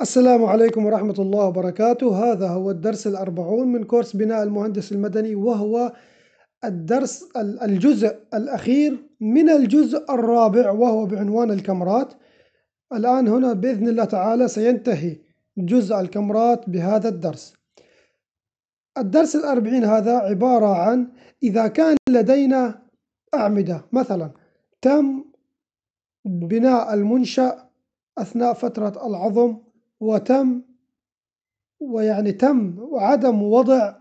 السلام عليكم ورحمة الله وبركاته هذا هو الدرس الأربعون من كورس بناء المهندس المدني وهو الدرس الجزء الأخير من الجزء الرابع وهو بعنوان الكاميرات الآن هنا بإذن الله تعالى سينتهي جزء الكاميرات بهذا الدرس الدرس الأربعين هذا عبارة عن إذا كان لدينا أعمدة مثلا تم بناء المنشأ أثناء فترة العظم وتم ويعني تم وعدم وضع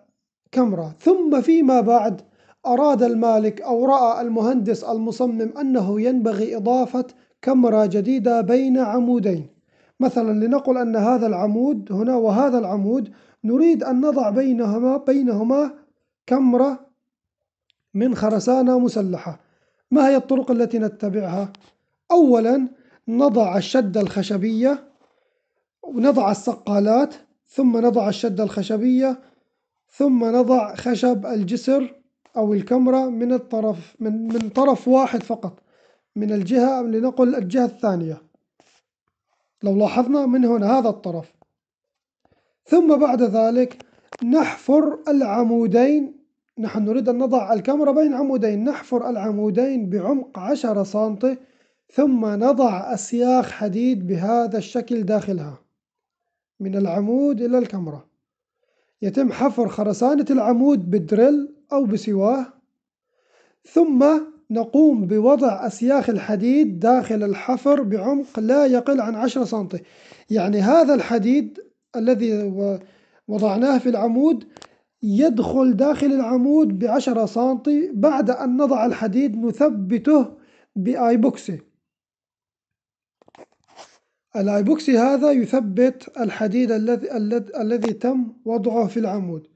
كاميرا ثم فيما بعد أراد المالك أو رأى المهندس المصمم أنه ينبغي إضافة كاميرا جديدة بين عمودين مثلا لنقل أن هذا العمود هنا وهذا العمود نريد أن نضع بينهما بينهما كاميرا من خرسانة مسلحة ما هي الطرق التي نتبعها؟ أولا نضع الشدة الخشبية ونضع السقالات ثم نضع الشدة الخشبية ثم نضع خشب الجسر أو الكمرة من الطرف من, من طرف واحد فقط من الجهة لنقل الجهة الثانية لو لاحظنا من هنا هذا الطرف ثم بعد ذلك نحفر العمودين نحن نريد أن نضع الكاميرا بين عمودين نحفر العمودين بعمق 10 سم ثم نضع أسياخ حديد بهذا الشكل داخلها من العمود إلى الكاميرا يتم حفر خرسانة العمود بالدريل أو بسواه ثم نقوم بوضع أسياخ الحديد داخل الحفر بعمق لا يقل عن 10 سم يعني هذا الحديد الذي وضعناه في العمود يدخل داخل العمود بعشرة سم بعد أن نضع الحديد نثبته بآيبوكسي الأيبوكسي هذا يثبت الحديد الذي الذي تم وضعه في العمود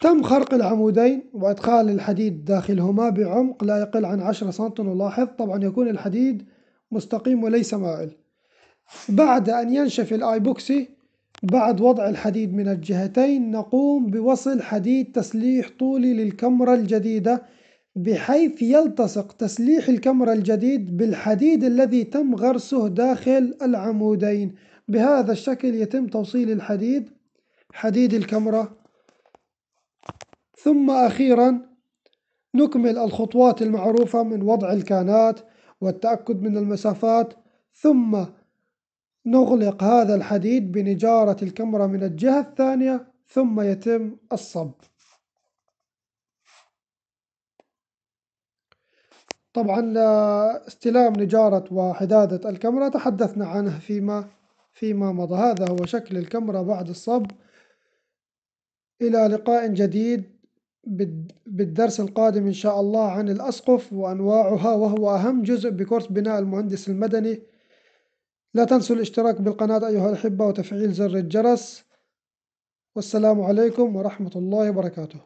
تم خرق العمودين وإدخال الحديد داخلهما بعمق لا يقل عن 10 سم نلاحظ طبعا يكون الحديد مستقيم وليس مائل بعد أن ينشف الأيبوكسي بعد وضع الحديد من الجهتين نقوم بوصل حديد تسليح طولي للكمرة الجديدة بحيث يلتصق تسليح الكاميرا الجديد بالحديد الذي تم غرسه داخل العمودين بهذا الشكل يتم توصيل الحديد حديد الكاميرا ثم أخيرا نكمل الخطوات المعروفة من وضع الكانات والتأكد من المسافات ثم نغلق هذا الحديد بنجارة الكاميرا من الجهة الثانية ثم يتم الصب طبعا آه، استلام نجارة وحدادة الكاميرا تحدثنا عنه فيما فيما مضى هذا هو شكل الكاميرا بعد الصب إلى لقاء جديد بالدرس القادم إن شاء الله عن الأسقف وأنواعها وهو أهم جزء بكورس بناء المهندس المدني لا تنسوا الاشتراك بالقناة أيها الأحبة وتفعيل زر الجرس والسلام عليكم ورحمة الله وبركاته